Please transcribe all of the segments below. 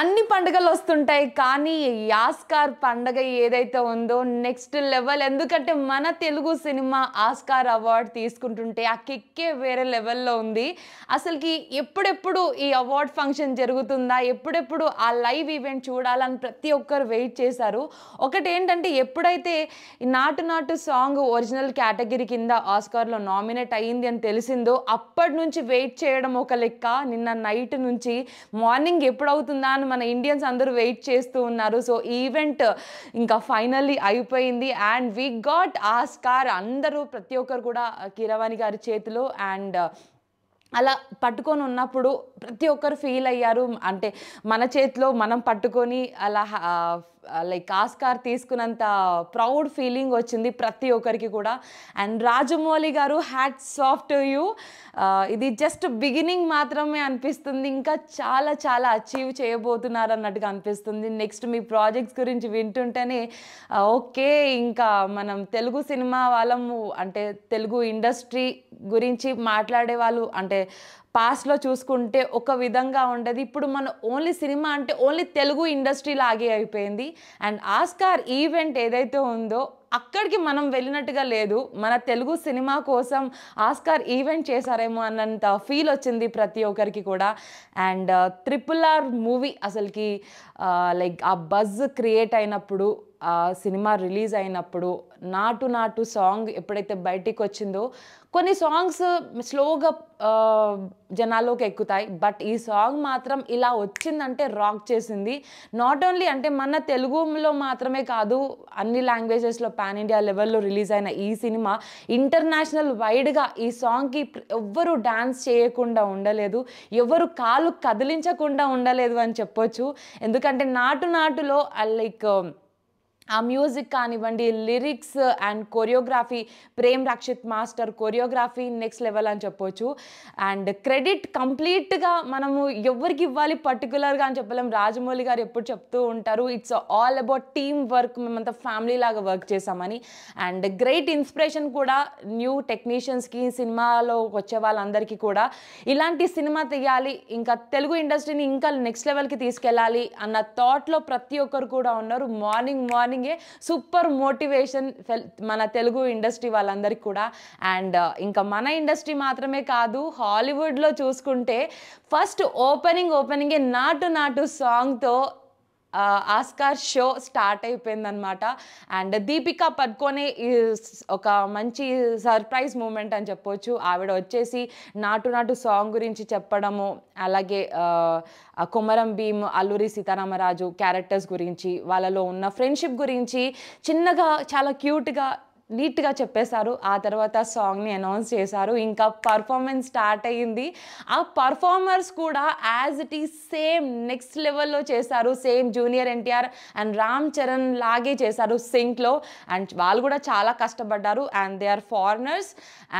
అన్ని పండుగలు వస్తుంటాయి కానీ ఆస్కార్ పండగ ఏదైతే ఉందో నెక్స్ట్ లెవెల్ ఎందుకంటే మన తెలుగు సినిమా ఆస్కార్ అవార్డ్ తీసుకుంటుంటే ఆ కిక్కే వేరే లెవెల్లో ఉంది అసలుకి ఎప్పుడెప్పుడు ఈ అవార్డ్ ఫంక్షన్ జరుగుతుందా ఎప్పుడెప్పుడు ఆ లైవ్ ఈవెంట్ చూడాలని ప్రతి ఒక్కరు వెయిట్ చేశారు ఒకటి ఏంటంటే ఎప్పుడైతే నాటు నాటు సాంగ్ ఒరిజినల్ కేటగిరీ కింద ఆస్కార్లో నామినేట్ అయ్యింది అని తెలిసిందో అప్పటి నుంచి వెయిట్ చేయడం ఒక లెక్క నిన్న నైట్ నుంచి మార్నింగ్ ఎప్పుడవుతుందా అని మన ఇండియన్స్ అందరూ వెయిట్ చేస్తూ ఉన్నారు సో ఈవెంట్ ఇంకా ఫైనల్లీ అయిపోయింది and we got Oscar అందరూ ప్రతి ఒక్కరు కూడా కీరవాణి గారి చేతిలో అండ్ అలా పట్టుకొని ఉన్నప్పుడు ప్రతి ఒక్కరు ఫీల్ అయ్యారు అంటే మన చేతిలో మనం పట్టుకొని అలా లైక్ ఆస్కార్ తీసుకున్నంత ప్రౌడ్ ఫీలింగ్ వచ్చింది ప్రతి ఒక్కరికి కూడా అండ్ రాజమౌళి గారు హ్యాట్ సాఫ్ట్ యూ ఇది జస్ట్ బిగినింగ్ మాత్రమే అనిపిస్తుంది ఇంకా చాలా చాలా అచీవ్ చేయబోతున్నారు అన్నట్టుగా అనిపిస్తుంది నెక్స్ట్ మీ ప్రాజెక్ట్స్ గురించి వింటుంటేనే ఓకే ఇంకా మనం తెలుగు సినిమా వాళ్ళము అంటే తెలుగు ఇండస్ట్రీ గురించి మాట్లాడే వాళ్ళు అంటే పాస్ట్లో చూసుకుంటే ఒక విధంగా ఉండేది ఇప్పుడు మన ఓన్లీ సినిమా అంటే ఓన్లీ తెలుగు ఇండస్ట్రీ లాగే అయిపోయింది అండ్ ఆస్కార్ ఈవెంట్ ఏదైతే ఉందో అక్కడికి మనం వెళ్ళినట్టుగా లేదు మన తెలుగు సినిమా కోసం ఆస్కార్ ఈవెంట్ చేశారేమో అన్నంత ఫీల్ వచ్చింది ప్రతి ఒక్కరికి కూడా అండ్ ట్రిపుల్ ఆర్ మూవీ అసలుకి లైక్ uh, ఆ బజ్ క్రియేట్ అయినప్పుడు సినిమా రిలీజ్ అయినప్పుడు నాటు నాటు సాంగ్ ఎప్పుడైతే బయటికి వచ్చిందో కొన్ని సాంగ్స్ స్లోగా జనాల్లోకి ఎక్కుతాయి బట్ ఈ సాంగ్ మాత్రం ఇలా వచ్చిందంటే రాక్ చేసింది నాట్ ఓన్లీ అంటే మన తెలుగులో మాత్రమే కాదు అన్ని లాంగ్వేజెస్లో పాన్ ఇండియా లెవెల్లో రిలీజ్ అయిన ఈ సినిమా ఇంటర్నేషనల్ వైడ్గా ఈ సాంగ్కి ఎవ్వరు డ్యాన్స్ చేయకుండా ఉండలేదు ఎవరు కాలు కదిలించకుండా ఉండలేదు అని చెప్పొచ్చు ఎందుకంటే నాటు నాటులో లైక్ ఆ మ్యూజిక్ కానివ్వండి lyrics and choreography Prem Rakshit master choreography next level అని చెప్పొచ్చు అండ్ క్రెడిట్ కంప్లీట్గా మనము ఎవరికి ఇవ్వాలి పర్టికులర్గా అని చెప్పలేం రాజమౌళి గారు ఎప్పుడు చెప్తూ ఉంటారు it's all about team work మేమంతా ఫ్యామిలీ లాగా వర్క్ చేసామని అండ్ గ్రేట్ ఇన్స్పిరేషన్ కూడా న్యూ టెక్నీషియన్స్కి సినిమాలో వచ్చే వాళ్ళందరికీ కూడా ఇలాంటి సినిమా తీయాలి ఇంకా తెలుగు ఇండస్ట్రీని ఇంకా నెక్స్ట్ లెవెల్కి తీసుకెళ్ళాలి అన్న థాట్లో ప్రతి ఒక్కరు కూడా ఉన్నారు morning morning giving super motivation మన తెలుగు ఇండస్ట్రీ వాళ్ళందరికీ కూడా అండ్ ఇంకా మన ఇండస్ట్రీ మాత్రమే కాదు హాలీవుడ్లో చూసుకుంటే ఫస్ట్ ఓపెనింగ్ ఓపెనింగే నాటు నాటు సాంగ్తో ఆస్కార్ షో స్టార్ట్ అయిపోయిందనమాట అండ్ దీపిక పద్కోనే ఒక మంచి సర్ప్రైజ్ మూమెంట్ అని చెప్పవచ్చు ఆవిడ వచ్చేసి నాటు నాటు సాంగ్ గురించి చెప్పడము అలాగే కుమరం భీమ్ అల్లూరి సీతారామరాజు క్యారెక్టర్స్ గురించి వాళ్ళలో ఉన్న ఫ్రెండ్షిప్ గురించి చిన్నగా చాలా క్యూట్గా నీట్గా చెప్పేశారు ఆ తర్వాత సాంగ్ని అనౌన్స్ చేశారు ఇంకా పర్ఫార్మెన్స్ స్టార్ట్ అయ్యింది ఆ పర్ఫార్మర్స్ కూడా as it is same next లెవెల్లో చేశారు same junior NTR and Ram Charan లాగే చేశారు సింక్లో అండ్ వాళ్ళు కూడా చాలా కష్టపడ్డారు and they are foreigners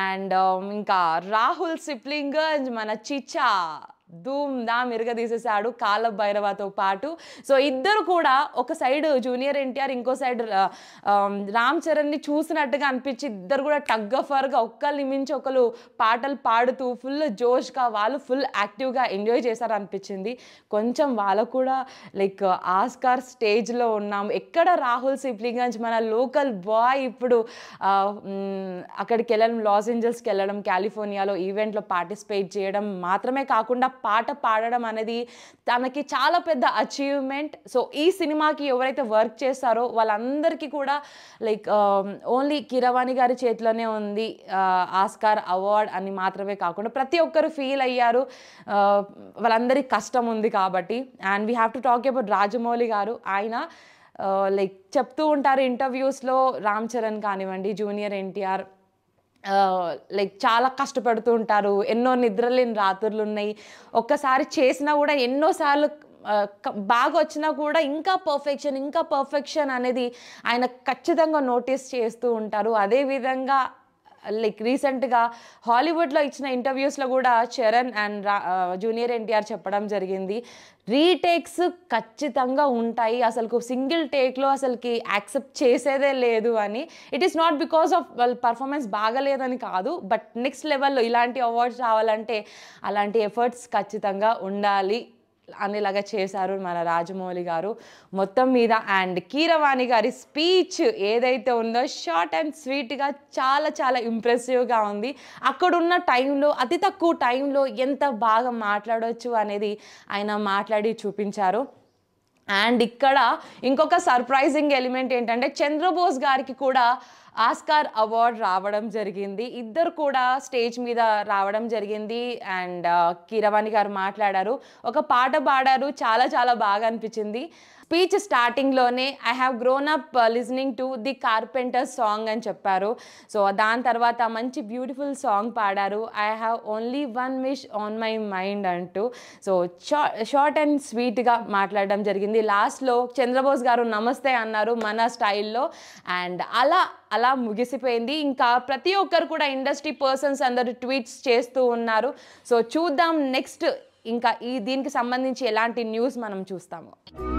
and ఇంకా రాహుల్ సిప్లింగ్ అండ్ మన చిచ్చా ధూమ్ ధామ్ ఇరగదీసేశాడు కాల భైరవతో పాటు సో ఇద్దరు కూడా ఒక సైడ్ జూనియర్ ఎన్టీఆర్ ఇంకో సైడ్ రామ్ చరణ్ని చూసినట్టుగా అనిపించి ఇద్దరు కూడా టగ్ ఫర్గా ఒక్కరిని మించి ఒకరు పాటలు పాడుతూ ఫుల్ జోష్గా వాళ్ళు ఫుల్ యాక్టివ్గా ఎంజాయ్ చేశారు అనిపించింది కొంచెం వాళ్ళకు కూడా లైక్ ఆస్కార్ స్టేజ్లో ఉన్నాం ఎక్కడ రాహుల్ సిప్లింగ్ మన లోకల్ బాయ్ ఇప్పుడు అక్కడికి వెళ్ళడం లాస్ ఏంజల్స్కి వెళ్ళడం కాలిఫోర్నియాలో ఈవెంట్లో పార్టిసిపేట్ చేయడం మాత్రమే కాకుండా పాట పాడడం అనేది తనకి చాలా పెద్ద అచీవ్మెంట్ సో ఈ సినిమాకి ఎవరైతే వర్క్ చేస్తారో వాళ్ళందరికీ కూడా లైక్ ఓన్లీ um, కిరవాణి గారి చేతిలోనే ఉంది ఆస్కార్ uh, అవార్డ్ అని మాత్రమే కాకుండా ప్రతి ఒక్కరు ఫీల్ అయ్యారు uh, వాళ్ళందరి కష్టం ఉంది కాబట్టి and we have to talk about Rajamouli garu ఆయన లైక్ uh, చెప్తూ ఉంటారు ఇంటర్వ్యూస్లో రామ్ చరణ్ కానివ్వండి జూనియర్ ఎన్టీఆర్ లైక్ చాలా కష్టపడుతూ ఉంటారు ఎన్నో నిద్రలేని రాత్రులు ఉన్నాయి ఒక్కసారి చేసినా కూడా ఎన్నోసార్లు బాగా వచ్చినా కూడా ఇంకా పర్ఫెక్షన్ ఇంకా పర్ఫెక్షన్ అనేది ఆయన ఖచ్చితంగా నోటీస్ చేస్తూ ఉంటారు అదేవిధంగా లైక్ రీసెంట్గా హాలీవుడ్లో ఇచ్చిన ఇంటర్వ్యూస్లో కూడా చరణ్ అండ్ జూనియర్ ఎన్టీఆర్ చెప్పడం జరిగింది రీటేక్స్ ఖచ్చితంగా ఉంటాయి అసలు సింగిల్ టేక్లో అసలుకి యాక్సెప్ట్ చేసేదే లేదు అని it is not because of వాళ్ళ పర్ఫార్మెన్స్ బాగలేదని కాదు బట్ నెక్స్ట్ లెవెల్లో ఇలాంటి అవార్డ్స్ రావాలంటే అలాంటి ఎఫర్ట్స్ ఖచ్చితంగా ఉండాలి అనేలాగా చేశారు మన రాజమౌళి గారు మొత్తం మీద అండ్ కీరవాణి గారి స్పీచ్ ఏదైతే ఉందో షార్ట్ అండ్ స్వీట్గా చాలా చాలా ఇంప్రెసివ్గా ఉంది అక్కడున్న టైంలో అతి తక్కువ టైంలో ఎంత బాగా మాట్లాడవచ్చు అనేది ఆయన మాట్లాడి చూపించారు అండ్ ఇక్కడ ఇంకొక సర్ప్రైజింగ్ ఎలిమెంట్ ఏంటంటే చంద్రబోస్ గారికి కూడా ఆస్కార్ అవార్డ్ రావడం జరిగింది ఇద్దరు కూడా స్టేజ్ మీద రావడం జరిగింది అండ్ కీరవాణి గారు మాట్లాడారు ఒక పాట పాడారు చాలా చాలా బాగా అనిపించింది స్పీచ్ స్టార్టింగ్లోనే I have grown up listening to the Carpenter song అని చెప్పారు సో దాని తర్వాత మంచి బ్యూటిఫుల్ సాంగ్ పాడారు I have only one wish on my mind అంటూ సో షార్ట్ అండ్ స్వీట్గా మాట్లాడడం జరిగింది లాస్ట్లో చంద్రబోస్ గారు నమస్తే అన్నారు మన స్టైల్లో అండ్ అలా అలా ముగిసిపోయింది ఇంకా ప్రతి ఒక్కరు కూడా ఇండస్ట్రీ పర్సన్స్ అందరు ట్వీట్స్ చేస్తూ ఉన్నారు సో చూద్దాం నెక్స్ట్ ఇంకా ఈ దీనికి సంబంధించి ఎలాంటి న్యూస్ మనం చూస్తాము